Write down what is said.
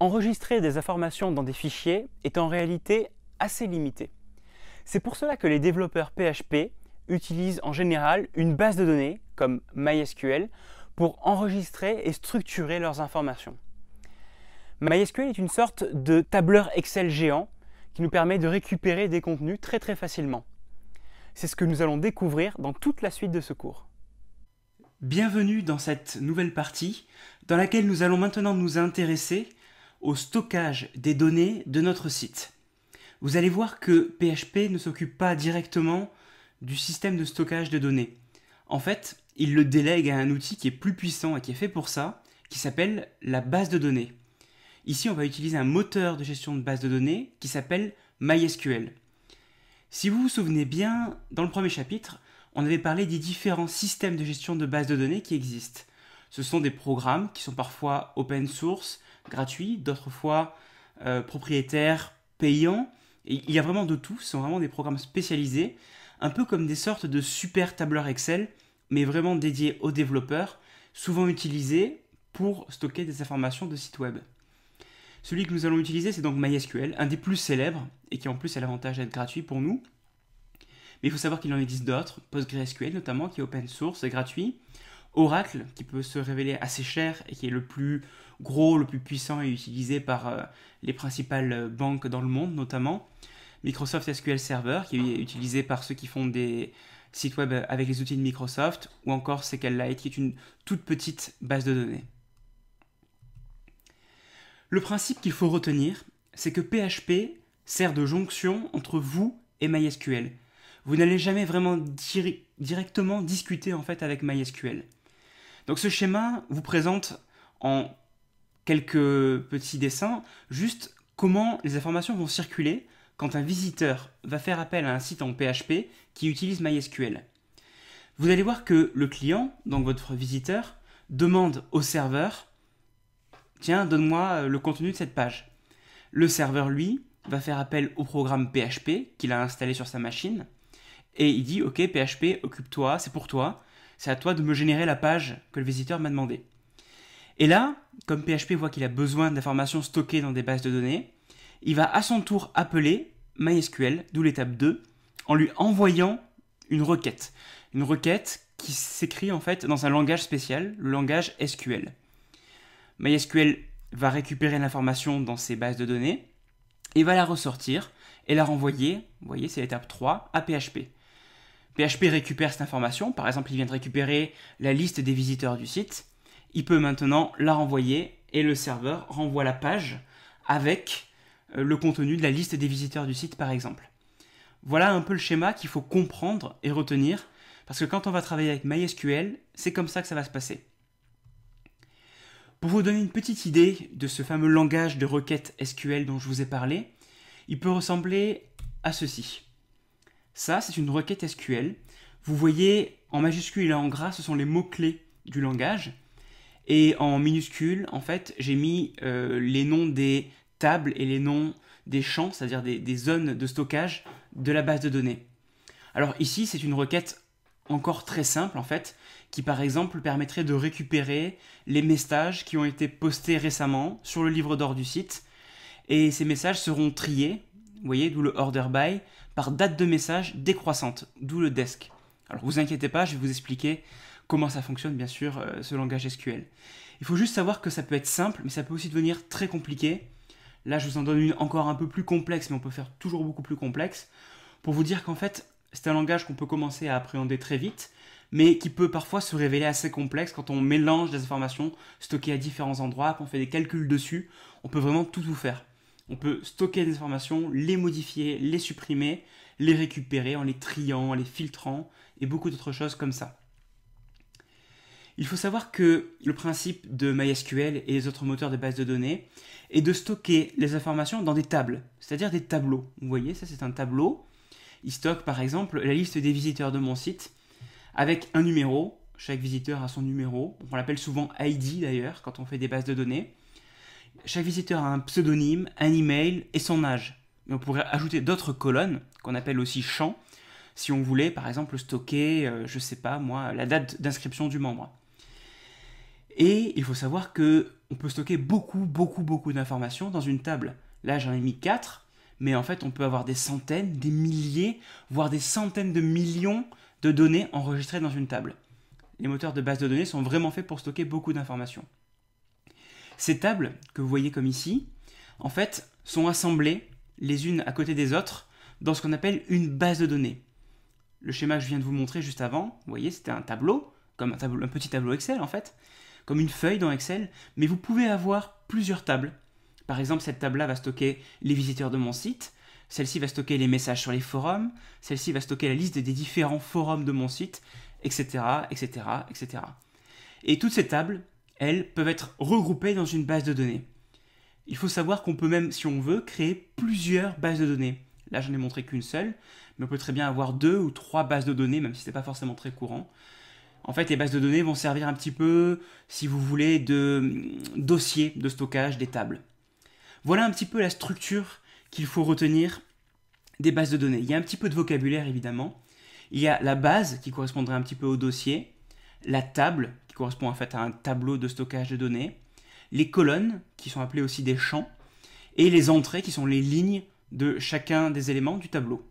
Enregistrer des informations dans des fichiers est en réalité assez limité. C'est pour cela que les développeurs PHP utilisent en général une base de données comme MySQL pour enregistrer et structurer leurs informations. MySQL est une sorte de tableur Excel géant qui nous permet de récupérer des contenus très très facilement. C'est ce que nous allons découvrir dans toute la suite de ce cours. Bienvenue dans cette nouvelle partie dans laquelle nous allons maintenant nous intéresser au stockage des données de notre site. Vous allez voir que PHP ne s'occupe pas directement du système de stockage de données. En fait, il le délègue à un outil qui est plus puissant et qui est fait pour ça, qui s'appelle la base de données. Ici, on va utiliser un moteur de gestion de base de données qui s'appelle MySQL. Si vous vous souvenez bien, dans le premier chapitre, on avait parlé des différents systèmes de gestion de base de données qui existent. Ce sont des programmes qui sont parfois open source, gratuit, d'autres fois euh, propriétaires, payants. il y a vraiment de tout, ce sont vraiment des programmes spécialisés, un peu comme des sortes de super tableurs Excel, mais vraiment dédiés aux développeurs, souvent utilisés pour stocker des informations de sites web. Celui que nous allons utiliser, c'est donc MySQL, un des plus célèbres, et qui en plus a l'avantage d'être gratuit pour nous. Mais il faut savoir qu'il en existe d'autres, PostgreSQL notamment, qui est open source et gratuit. Oracle, qui peut se révéler assez cher et qui est le plus gros, le plus puissant et utilisé par euh, les principales euh, banques dans le monde notamment. Microsoft SQL Server, qui est utilisé par ceux qui font des sites web avec les outils de Microsoft, ou encore SQLite, qui est une toute petite base de données. Le principe qu'il faut retenir, c'est que PHP sert de jonction entre vous et MySQL. Vous n'allez jamais vraiment directement discuter en fait avec MySQL. Donc ce schéma vous présente en quelques petits dessins juste comment les informations vont circuler quand un visiteur va faire appel à un site en PHP qui utilise MySQL. Vous allez voir que le client, donc votre visiteur, demande au serveur Tiens, donne-moi euh, le contenu de cette page. Le serveur, lui, va faire appel au programme PHP qu'il a installé sur sa machine et il dit Ok, PHP, occupe-toi, c'est pour toi, c'est à toi de me générer la page que le visiteur m'a demandé. Et là, comme PHP voit qu'il a besoin d'informations stockées dans des bases de données, il va à son tour appeler MySQL, d'où l'étape 2, en lui envoyant une requête. Une requête qui s'écrit en fait dans un langage spécial, le langage SQL. MySQL va récupérer l'information dans ses bases de données et va la ressortir et la renvoyer, vous voyez c'est l'étape 3, à PHP. PHP récupère cette information, par exemple il vient de récupérer la liste des visiteurs du site, il peut maintenant la renvoyer et le serveur renvoie la page avec euh, le contenu de la liste des visiteurs du site par exemple. Voilà un peu le schéma qu'il faut comprendre et retenir, parce que quand on va travailler avec MySQL, c'est comme ça que ça va se passer. Pour vous donner une petite idée de ce fameux langage de requête SQL dont je vous ai parlé, il peut ressembler à ceci. Ça, c'est une requête SQL. Vous voyez, en majuscule et en gras, ce sont les mots-clés du langage. Et en minuscule, en fait, j'ai mis euh, les noms des tables et les noms des champs, c'est-à-dire des, des, zones de stockage de la base de données. Alors ici, c'est une requête encore très simple, en fait, qui par exemple permettrait de récupérer les messages qui ont été postés récemment sur le livre d'or du site. Et ces messages seront triés voyez, d'où le order by, par date de message décroissante, d'où le desk. Alors vous inquiétez pas, je vais vous expliquer comment ça fonctionne bien sûr euh, ce langage SQL. Il faut juste savoir que ça peut être simple, mais ça peut aussi devenir très compliqué. Là, je vous en donne une encore un peu plus complexe, mais on peut faire toujours beaucoup plus complexe, pour vous dire qu'en fait, c'est un langage qu'on peut commencer à appréhender très vite, mais qui peut parfois se révéler assez complexe quand on mélange des informations stockées à différents endroits, qu'on fait des calculs dessus, on peut vraiment tout vous faire on peut stocker des informations, les modifier, les supprimer, les récupérer en les triant, en les filtrant et beaucoup d'autres choses comme ça. Il faut savoir que le principe de MySQL et les autres moteurs de base de données est de stocker les informations dans des tables, c'est-à-dire des tableaux. Vous voyez, ça c'est un tableau. Il stocke par exemple la liste des visiteurs de mon site avec un numéro. Chaque visiteur a son numéro. On l'appelle souvent ID d'ailleurs quand on fait des bases de données. Chaque visiteur a un pseudonyme, un email et son âge. on pourrait ajouter d'autres colonnes, qu'on appelle aussi champs, si on voulait par exemple stocker, euh, je sais pas moi, la date d'inscription du membre. Et il faut savoir que on peut stocker beaucoup, beaucoup, beaucoup d'informations dans une table. Là, j'en ai mis 4, mais en fait, on peut avoir des centaines, des milliers, voire des centaines de millions de données enregistrées dans une table. Les moteurs de base de données sont vraiment faits pour stocker beaucoup d'informations. Ces tables que vous voyez comme ici, en fait, sont assemblées les unes à côté des autres dans ce qu'on appelle une base de données. Le schéma que je viens de vous montrer juste avant, vous voyez, c'était un tableau, comme un, petit tableau Excel en fait, comme une feuille dans Excel, mais vous pouvez avoir plusieurs tables. Par exemple, cette table-là va stocker les visiteurs de mon site, celle-ci va stocker les messages sur les forums, celle-ci va stocker la liste des différents forums de mon site, etc., etc., etc. Et toutes ces tables, elles, peuvent être regroupées dans une base de données. Il faut savoir qu'on peut même, si on veut, créer plusieurs bases de données. Là, je ai montré qu'une seule, mais on peut très bien avoir deux ou trois bases de données, même si ce n'est pas forcément très courant. En fait, les bases de données vont servir un petit peu, si vous voulez, de mm, dossiers de stockage des tables. Voilà un petit peu la structure qu'il faut retenir des bases de données. Il y a un petit peu de vocabulaire, évidemment. Il y a la base qui correspondrait un petit peu au dossier, la table correspond en fait à un tableau de stockage de données, les colonnes, qui sont appelées aussi des champs, et les entrées, qui sont les lignes de chacun des éléments du tableau.